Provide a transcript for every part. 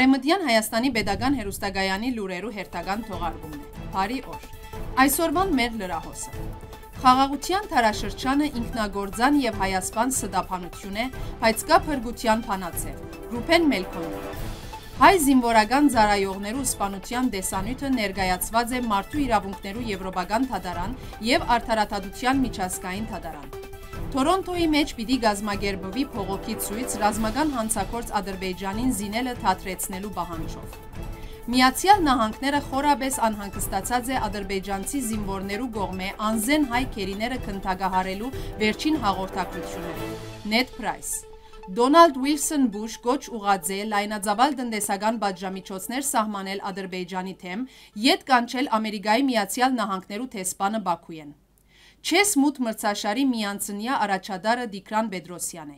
Արեմդյան Հայաստանի Պետական Հերուստագայանի լուրերու հերթական թողարկումն է։ Բարի օր։ Այսօրվան մեր լրահոսը։ Խաղաղության տարաշրջանը ինքնագործան եւ հայասպան սդափանություն է, բայց կա փրկության փանացև։ Ռուփեն Մելքոնյան։ Հայ զինվորական ծառայողներու սպանության դեսանյութը ներկայացված է Մարդու իրավունքներու եվրոպական թադարան եւ արդարադատության միջազգային թադարան։ Թորոնտոյի մեջ պիտի գազմագերբվի փողոքի ցույց ռազմական հանցակորց Ադրբեջանին զինելը թատրեցնելու բահանջով։ Միացյալ Նահանգները խորապես անհանգստացած է ադրբեջանցի զինվորներու գողմե անզեն հայ քերիները քննագահարելու վերջին հաղորդակցությունով։ Net Price Դոնալդ Ուիլսոն Բուշ գոչ ուղաձե լայնածավալ տնտեսական բաժամիջոցներ սահմանել Ադրբեջանի թեմ, յետ կանչել Ամերիկայի Միացյալ Նահանգներու տեսփանը Բաքուեն։ Չես մուտ մրցաշարի միանցնյա առաջադարը դիկրան բեդրոսյան է։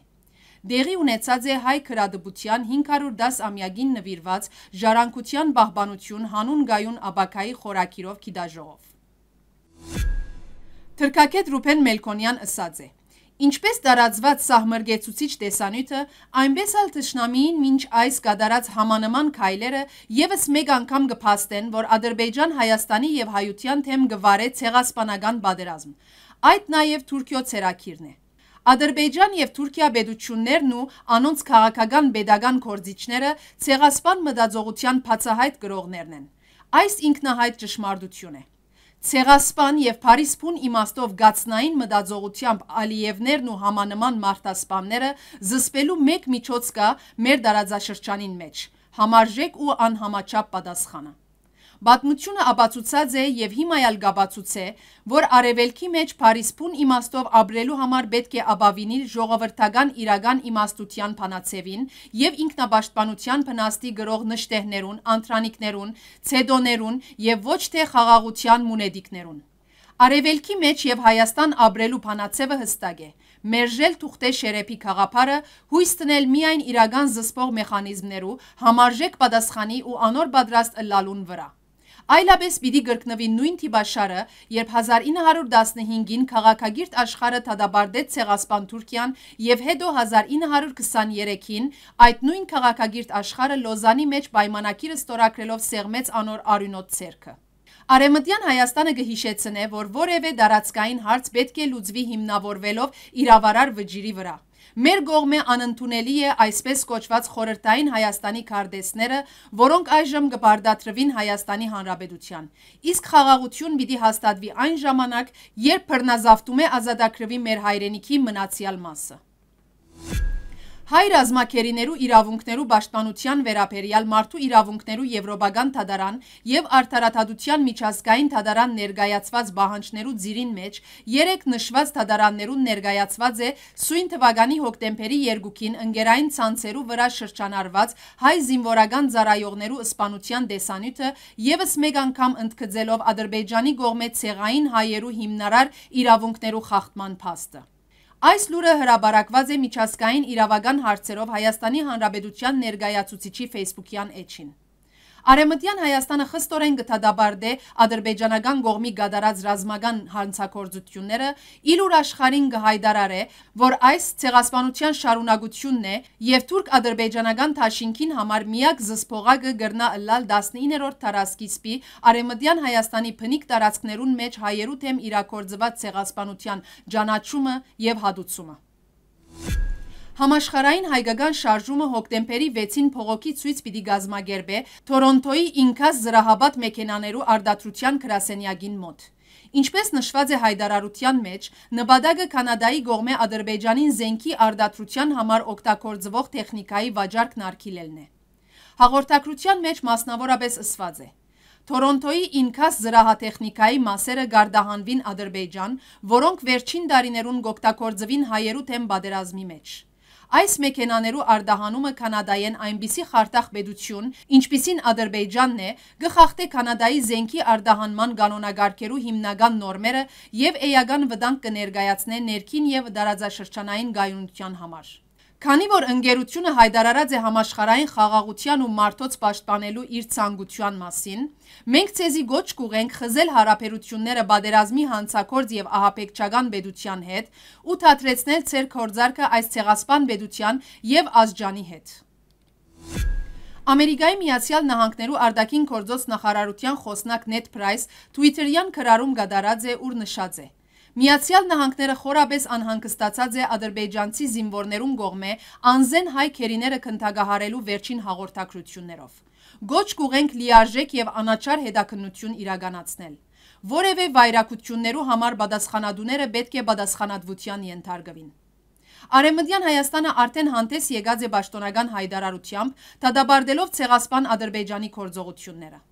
Դեղի ունեցած է հայ կրադբության 510 ամյագին նվիրված ժարանքության բահբանություն հանուն գայուն աբակայի խորակիրով կիդաժողով։ Թրկակետ Հուպեն Մելքոնյան ասած է, Ինչպես տարածված սահմրգեցուցիչ տեսանյութը, այնպես էլ թշնամիին մինչ այս կատարած համանման քայլերը եւս մեկ անգամ գփաստեն, որ Ադրբեջան Հայաստանի եւ հայության թեմ գվարե ցեղասպանական բادرազմ։ Այդ նաեւ Թուրքիո ցերակիրն է։ Ադրբեջան եւ Թուրքիա պետություններն ու անոնց քաղաքական pedagogan կորձիչները ցեղասպան մտածողության բացահայտ գրողներն են։ Այս ինքնահայտ ճշմարտություն է։ Ցեղասպան եւ Փարիսփուն իմաստով գացնային մտածողությամբ Ալիևներն ու համանման մարտասպանները զսպելու մեկ միջոց կա մեր տարածաշրջանին մեջ՝ համարժեք ու անհամաչափ պատասխանը։ Պատմությունը ապացուցած է եւ հիմայալ գաբացուց է, որ արևելքի մեջ Փարիսպուն իմաստով ապրելու համար պետք է ապավինի ժողովրդական իրական իմաստության փանացևին եւ ինքնապաշտպանության փնաստի գրող նշտեհներուն, անտրանիկներուն, ցեդոներուն եւ ոչ թե խաղաղության մունեդիկներուն։ Արևելքի մեջ եւ Հայաստան ապրելու փանացևը հստակ է։ Մերժել թուղթե շերեփի խաղապարը, հույս տնել միայն իրական զսպող մեխանիզմներու, համարժեք պատասխանի ու անոր պատրաստ լալուն վրա։ Այլապես պիտի գրկնվի նույն թիբաշարը, երբ 1915-ին քաղաքագիրտ աշխարը թադաբարդեց ցեղասպան Թուրքիան եւ հետո 1923-ին այդ նույն քաղաքագիրտ աշխարը Լոզանի մեջ պայմանակիրը ստորագրելով սեղմեց անոր արյունոտ ցերքը։ Արեմտյան Հայաստանը գհիշեցնե, որ որևէ դարածքային հարց պետք է լուծվի հիմնավորվելով իրավարար վճիրի վրա։ Մեր գողմե անընդունելի է այսպես կոչված խորհրդային Հայաստանի կարդեսները, որոնք այժմ գբարդատրվին Հայաստանի Հանրապետության։ Իսկ խաղաղություն պիտի հաստատվի այն ժամանակ, երբ բռնազավթում է ազատագրվի մեր հայրենիքի մնացյալ մասը։ Հայ ռազմակերիներու իրավունքներու պաշտպանության վերաբերյալ մարդու իրավունքներու եվրոպական թադարան եւ արդարադատության միջազգային թադարան ներկայացված բահանջներու ծիրին մեջ երեք նշված թադարաններուն ներկայացված է սույն թվականի հոկտեմբերի 2-ին ընկերային ցանցերու վրա շրջանառված հայ զինվորական ծառայողներու սպանության տեսանյութը եւս մեկ անգամ ընդգծելով Ադրբեջանի կողմե ցեղային հայերու հիմնարար իրավունքներու խախտման փաստը Այս լուրը հրաբարակված է միջազգային իրավական հարցերով Հայաստանի Հանրապետության ներկայացուցիչի Facebook-յան էջին։ Արեմտյան Հայաստանը խստորեն գտադաբարդ է ադրբեջանական գողմի գադարած ռազմական հանցակործությունները, իլ ուր աշխարին գհայդարար է, որ այս ցեղասպանության շարունակությունն է եւ թուրք-ադրբեջանական թաշինքին համար միակ զսպողակը գրնա ըլլալ 19-րդ տարածքիսպի Արեմտյան Հայաստանի փնիկ տարածքներուն մեջ հայերու թեմ իրակորձված ցեղասպանության ճանաչումը եւ հադուցումը։ Thank you Համաշխարային հայկական շարժումը հոկտեմբերի 6-ին փողոքի ցույց պիտի գազմագերբե Թորոնտոյի ինքաս զրահաբատ մեքենաներու արդատրության գրասենյագին մոտ։ Ինչպես նշված է հայդարարության մեջ, նպատակը Կանադայի գողմե Ադրբեջանին զենքի արդատրության համար օգտագործվող տեխնիկայի վաճառքն արգելելն է։ Հաղորդակցության մեջ մասնավորապես ըսված է. Թորոնտոյի ինքաս զրահատեխնիկայի մասերը գարդահանվին Ադրբեջան, որոնք վերջին դարիներուն գոկտակորձվին հայերու թեմ բادرազմի մեջ։ Այս մեքենաներու արդահանումը կանադայեն այնպիսի խարտախ բեդություն, ինչպիսին ադրբեջանն է, գխախտե կանադայի զենքի արդահանման գանոնագարքերու հիմնական նորմերը և էյական վտանք կներգայացնե ներքին և դարաձաշրջանային գայունության համար։ Քանի որ ընկերությունը հայտարարած է համաշխարհային խաղաղության ու մարդոց պաշտպանելու իր ցանկության մասին, մենք ցեզի գոչ կուղենք խզել հարաբերությունները բادرազմի հանցակորձ եւ ահապեկչական պետության հետ ու թատրեցնել ցեր կորձարկը այս ցեղասպան պետության եւ ազգանի հետ։ Ամերիկայի Միացյալ Նահանգներու արդակին կորձոց նախարարության խոսնակ Նետ Պրայս Twitter-յան քրարում գդարած է ուր նշած է. Միացյալ Նահանգները խորապես անհանգստացած է ադրբեջանցի զինվորներուն գողմե անզեն հայ քերիները քննագահարելու վերջին հաղորդակցություններով։ Գոչ կուղենք լիարժեք եւ անաչար հետաքննություն իրականացնել։ Որևէ վայրակություններու համար բադասխանադուները պետք է բադասխանատվության ենթարկվին։ Արեմդյան Հայաստանը արդեն հանդես եկած է պաշտոնական հայդարարությամբ, դադաբարդելով ցեղասպան Ադրբեջանի կորձողությունները։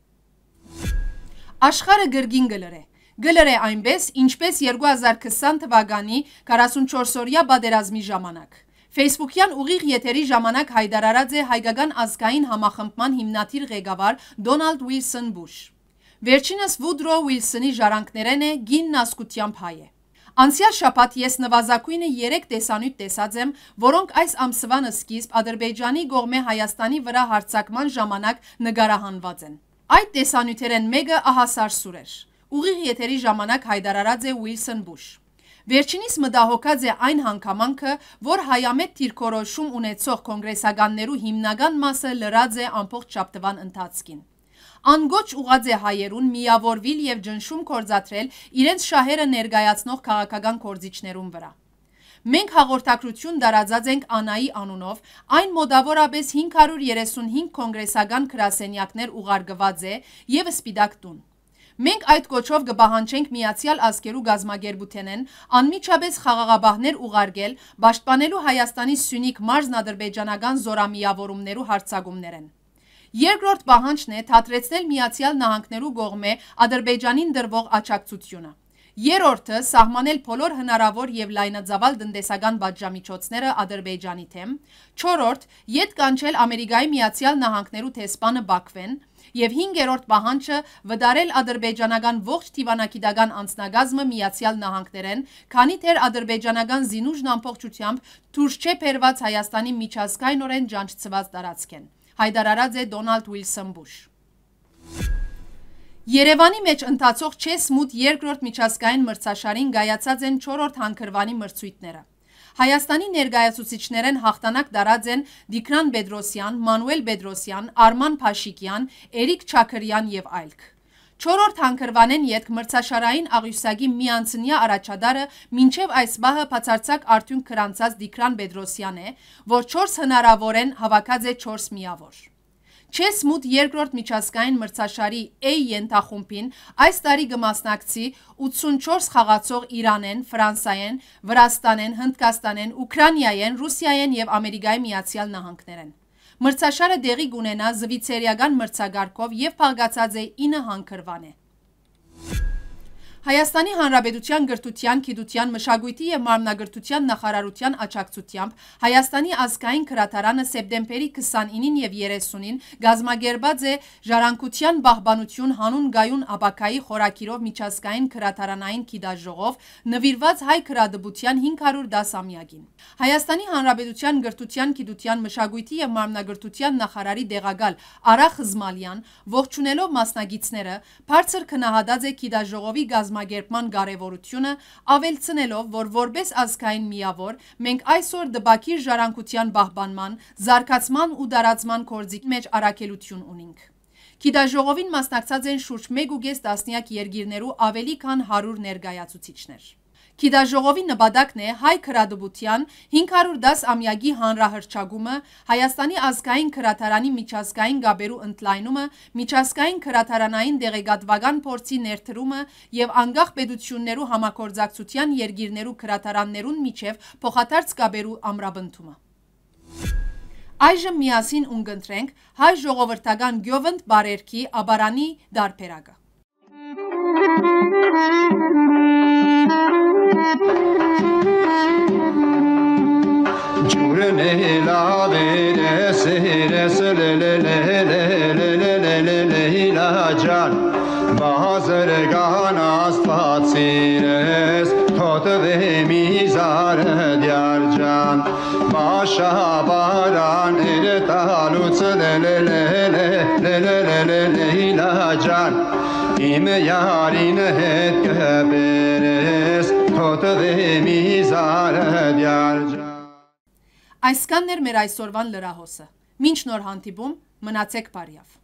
Աշխարը գրգին գլրե գլր է այնպես, ինչպես 2020 թվականի 44-օրյա բادرազմի ժամանակ։ Facebook-յան ուղիղ եթերի ժամանակ հայտարարած է հայկական ազգային համախմբման հիմնադիր ղեկավար Դոնալդ Ուիլսոն Բուշ։ Վերջինս Վուդրո Ուիլսոնի ժառանգներեն է գին ազգությամբ հայ է։ Անցյալ շաբաթ ես նվազագույնը 3 տեսանյութ տեսած եմ, որոնք այս ամսվան սկիզբ Ադրբեջանի կողմէ Հայաստանի վրա հարձակման ժամանակ նկարահանված են։ Այդ տեսանյութերեն մեկը ահասարսուր էր։ Ուղիղ եթերի ժամանակ հայդարարած է Ուիլսն Բուշ։ Վերջինիս մտահոգած է այն հանգամանքը, որ հայամետ թիրքորոշում ունեցող կոնգրեսականներու հիմնական մասը լրած է ամբողջ շաբթվան ընթացքին։ Անգոչ ուղած է հայերուն միավորվել եւ ճնշում կորզատրել իրենց շահերը ներգայացնող քաղաքական կորզիչներուն վրա։ Մենք հաղորդակցություն դարաձած ենք Անայի անունով, այն մոդավորապես 535 կոնգրեսական գրասենյակներ ուղարկված է եւ Սպիտակ տուն։ Մենք այդ կոչով կբահանչենք Միացյալ Ազգերու գազմագերբութենեն անմիջապես խաղաղաբահներ ուղարկել պաշտպանելու Հայաստանի Սյունիք մարզն ադրբեջանական զորամիավորումներու հարցակումներն։ Երկրորդ պահանջն է թատրեցնել Միացյալ Նահանգներու գողմե Ադրբեջանին դրվող աճակցությունը։ Երորդը սահմանել բոլոր հնարավոր եւ լայնածավալ դնդեսական բաժամիջոցները Ադրբեջանի թեմ։ Չորրորդ՝ յետ կանչել Ամերիկայի Միացյալ Նահանգներու տեսփանը Բաքվեն, եւ 5-րդ պահանջը վդարել ադրբեջանական ողջ թիվանագիտական անձնագազմը միացյալ նահանգներեն, քանի թեր ադրբեջանական զինուժն ամբողջությամբ դուրս չէ բերված Հայաստանի միջազգայինորեն ջանչցված տարածքեն։ Հայդարարած է Դոնալդ Ուիլսոն Բուշ։ Երևանի մեջ ընթացող ՉԵՍ մուտ երկրորդ միջազգային մրցաշարին գայացած են 4-րդ հանքրվանի մրցույթները։ Հայաստանի ներկայացուցիչներ են հաղթանակ դարաձեն Դիկրան Բեդրոսյան, Մանուել Բեդրոսյան, Արման Փաշիկյան, Էրիկ Չաքրյան եւ այլք։ Չորորդ հանքրվանեն ետք մրցաշարային աղյուսագի միանցնյա առաջադարը մինչև այս բահը պացարցակ արդյուն կրանցած դիկրան բեդրոսյան է, որ չորս հնարավոր են հավակած է չորս միավոր։ Չես մուտ երկրորդ միջազգային մրցաշարի A ենթախումբին այս տարի գմասնակցի 84 խաղացող Իրանեն, Ֆրանսայեն, Վրաստանեն, Հնդկաստանեն, Ուկրաինայեն, Ռուսիայեն եւ Ամերիկայի Միացյալ Նահանգներեն։ Մրցաշարը դեղի գունենա զվիցերիական մրցակարգով եւ փաղկացած է 9 հանքրվան է։ Հայաստանի Հանրապետության գրթության, գիտության, մշակույթի եւ մարմնագրթության նախարարության աջակցությամբ Հայաստանի ազգային քրատարանը սեպտեմբերի 29-ին եւ 30-ին գազմագերբած է Ժառանգության բահբանություն հանուն գայուն ապակայի խորակիրով միջազգային քրատարանային գիտաժողով նվիրված հայ քրադպության 500 դասամյակին։ Հայաստանի Հանրապետության գրթության, գիտության, մշակույթի եւ մարմնագրթության նախարարի դեղագալ Արա Խզմալյան ողջունելով մասնագետները բարձր քնահատած է գիտաժողովի գազ կազմակերպման կարևորությունը, ավելցնելով, որ որպես ազգային միավոր մենք այսօր դպակի ժառանգության պահպանման, զարգացման ու տարածման գործիքի մեջ առաքելություն ունենք։ Գիտաժողովին մասնակցած են շուրջ 1.5 տասնյակ երկիրներու ավելի քան 100 ներկայացուցիչներ։ Քիդաժողովի նպատակն է հայ քրադպության 510 ամյակի հանրահրճագումը, Հայաստանի ազգային քրատարանի միջազգային գաբերու ընդլայնումը, միջազգային քրատարանային դեղեկատվական փորձի ներդրումը եւ անկախ պետություններու համագործակցության երկիրներու քրատարաններուն միջև փոխադարձ գաբերու ամրապնդումը։ Այժմ միասին ունգընտրենք հայ ժողովրդական գյովընդ բարերքի աբարանի դարբերակը։ Leyla can Kime yarine et geberes հոտվեմի զարը դյարջա։ Այսկանն էր մեր այսօրվան լրահոսը։ Մինչ նոր հանդիպում, մնացեք բարյավ։